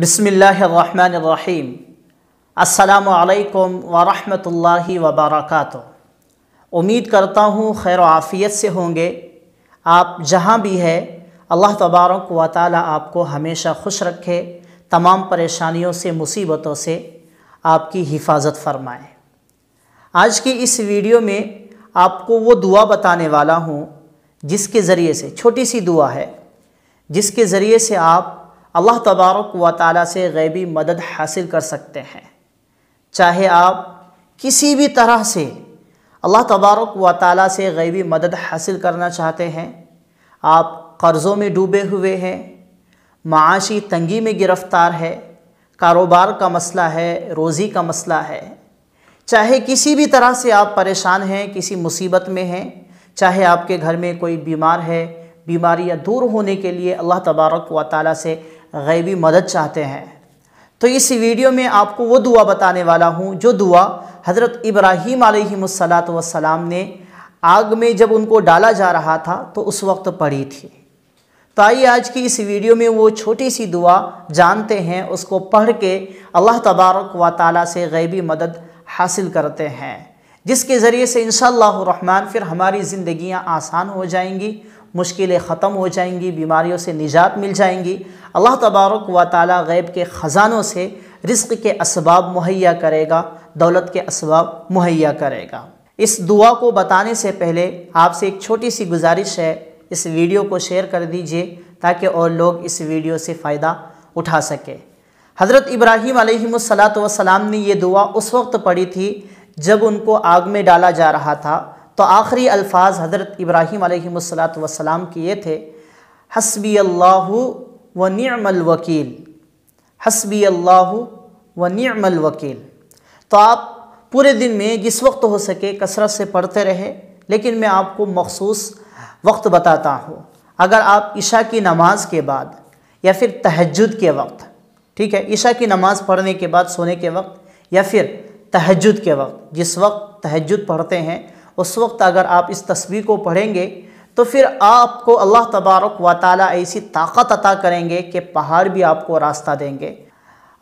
बिसमीम् अल्लाम वरहमतुल्लाहि वबरकत उम्मीद करता हूँ खैर आफ़ियत से होंगे आप जहाँ भी है अल्लाह तबारक व ताली आपको हमेशा खुश रखे तमाम परेशानियों से मुसीबतों से आपकी हिफाजत फरमाए आज की इस वीडियो में आपको वो दुआ बताने वाला हूँ जिसके ज़रिए से छोटी सी दुआ है जिसके ज़रिए से आप अल्लाह तबारक व ताली से गैबी मदद हासिल कर सकते हैं चाहे आप किसी भी तरह से अल्लाह तबारक व ताली से गैबी मदद हासिल करना चाहते हैं आप कर्ज़ों में डूबे हुए हैं माशी तंगी में गिरफ़्तार है कारोबार का मसला है रोज़ी का मसला है चाहे किसी भी तरह से आप परेशान हैं किसी मुसीबत में हैं चाहे आपके घर में कोई बीमार है बीमारियाँ दूर होने के लिए अल्लाह तबारक व ताली से गैबी मदद चाहते हैं तो इस वीडियो में आपको वो दुआ बताने वाला हूँ जो दुआ हज़रत इब्राहीम वसलाम ने आग में जब उनको डाला जा रहा था तो उस वक्त पड़ी थी तो आइए आज की इस वीडियो में वो छोटी सी दुआ जानते हैं उसको पढ़ के अल्लाह तबारक व ताली से गैबी मदद हासिल करते हैं जिसके ज़रिए से इन शहमान फिर हमारी ज़िंदियाँ आसान हो जाएंगी मुश्किलें ख़त्म हो जाएंगी बीमारियों से निजात मिल जाएंगी अल्लाह तबारक व ताली गैब के ख़ज़ानों से रिस्क के इसबाब मुहैया करेगा दौलत के इसबाब मुहैया करेगा इस दुआ को बताने से पहले आपसे एक छोटी सी गुजारिश है इस वीडियो को शेयर कर दीजिए ताकि और लोग इस वीडियो से फ़ायदा उठा सके हज़रत इब्राहीम सलात वसलाम ने यह दुआ उस वक्त पढ़ी थी जब उनको आग में डाला जा रहा था तो आखिरी अल्फाज हज़रत इब्राहीम सलाम के ये थे हसबी अल्लाह व नियमल वकील हसबी अल्लाह व नियमल वकील तो आप पूरे दिन में जिस वक्त हो सके कसरत से पढ़ते रहे लेकिन मैं आपको मखसूस वक्त बताता हूँ अगर आप ईशा की नमाज के बाद या फिर तहजद के वक्त ठीक है ईशा की नमाज़ पढ़ने के बाद सोने के वक्त या फिर तहजद के वक्त जिस वक्त तहजद पढ़ते हैं उस वक्त अगर आप इस तस्वीर को पढ़ेंगे तो फिर आपको अल्लाह तबारक व ताली ऐसी ताकत अता करेंगे कि पहाड़ भी आपको रास्ता देंगे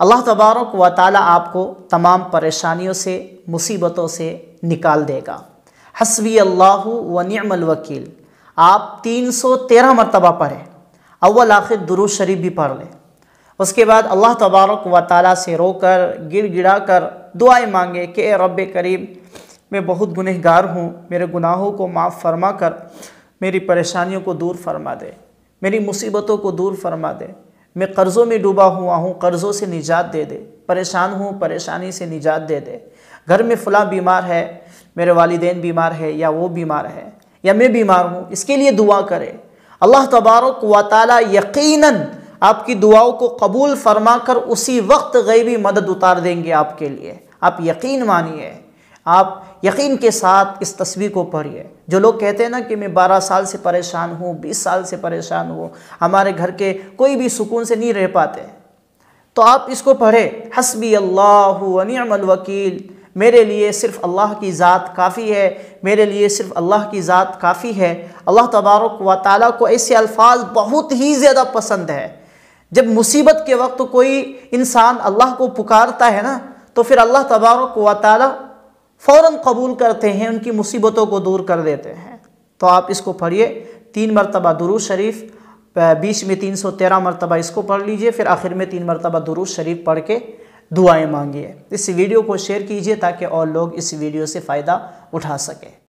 अल्लाह तबारक व ताली आपको तमाम परेशानियों से मुसीबतों से निकाल देगा हसवी अल्लाह व आप तीन सौ तेरह मरतबा पढ़ें अव्वल आखिर दुरू शरीफ भी पढ़ लें उसके बाद अल्लाह तबारक व ताली से रोकर गिर गिरा कर दुआएँ मांगे कि रब करीम मैं बहुत गुनहगार हूँ मेरे गुनाहों को माफ़ फरमा कर मेरी परेशानियों को दूर फरमा दे मेरी मुसीबतों को दूर फरमा दे मैं कर्ज़ों में डूबा हुआ हूँ कर्ज़ों से निजात दे दे परेशान हूँ परेशानी से निजात दे दे घर में फलां बीमार है मेरे वालदेन बीमार है या वो बीमार है या मैं बीमार हूँ इसके लिए दुआ करें अल्लाह तबारक व ताली यकीनन आपकी दुआओं को कबूल फरमा कर उसी वक्त गैबी मदद उतार देंगे आपके लिए आप यकीन मानिए आप यकीन के साथ इस तस्वीर को पढ़िए जो लोग कहते हैं ना कि मैं 12 साल से परेशान हूँ 20 साल से परेशान हूँ हमारे घर के कोई भी सुकून से नहीं रह पाते तो आप इसको पढ़े हसबी अल्लाह मेरे लिए सिर्फ़ अल्लाह की ज़ात काफ़ी है मेरे लिए सिर्फ़ अल्लाह की ज़ात काफ़ी है अल्लाह तबारक व ताली को ऐसे अल्फाज बहुत ही ज़्यादा पसंद है जब मुसीबत के वक्त कोई इंसान अल्लाह को पुकारता है ना तो फिर अल्लाह तबारक व ताली फ़ौर कबूल करते हैं उनकी मुसीबतों को दूर कर देते हैं तो आप इसको पढ़िए तीन मरतबा दुरू शरीफ बीच में तीन सौ तेरह मरतबा इसको पढ़ लीजिए फिर आखिर में तीन मरतबा दुरू शरीफ पढ़ के दुआएँ मांगिए इस वीडियो को शेयर कीजिए ताकि और लोग इस वीडियो से फ़ायदा उठा सकें